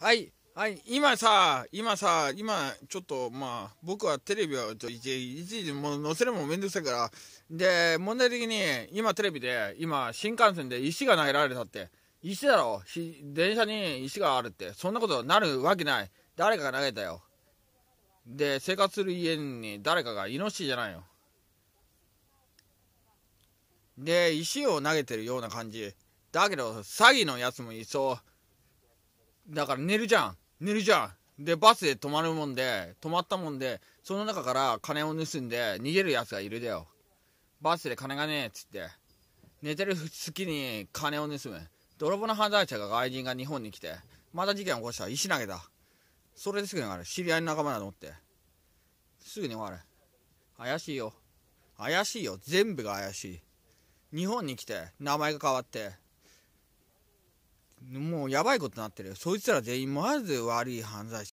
はい、はい、今さ、今さ、今、ちょっと、まあ、僕はテレビは、いちいち、も載せるのもめんどくさいから、で、問題的に、今テレビで、今、新幹線で石が投げられたって、石だろ、電車に石があるって、そんなことなるわけない。誰かが投げたよ。で、生活する家に誰かがイノシシじゃないよ。で、石を投げてるような感じ。だけど、詐欺のやつもいそう。だから寝るじゃん寝るじゃんでバスで止まるもんで止まったもんでその中から金を盗んで逃げるやつがいるだよバスで金がねえっつって寝てる隙に金を盗む泥棒の犯罪者が外人が日本に来てまた事件を起こした石投げたそれですぐに終わる知り合いの仲間だと思ってすぐに終わる怪しいよ怪しいよ全部が怪しい日本に来て名前が変わってやばいことになってるよ。そいつら全員マジで悪い犯罪者。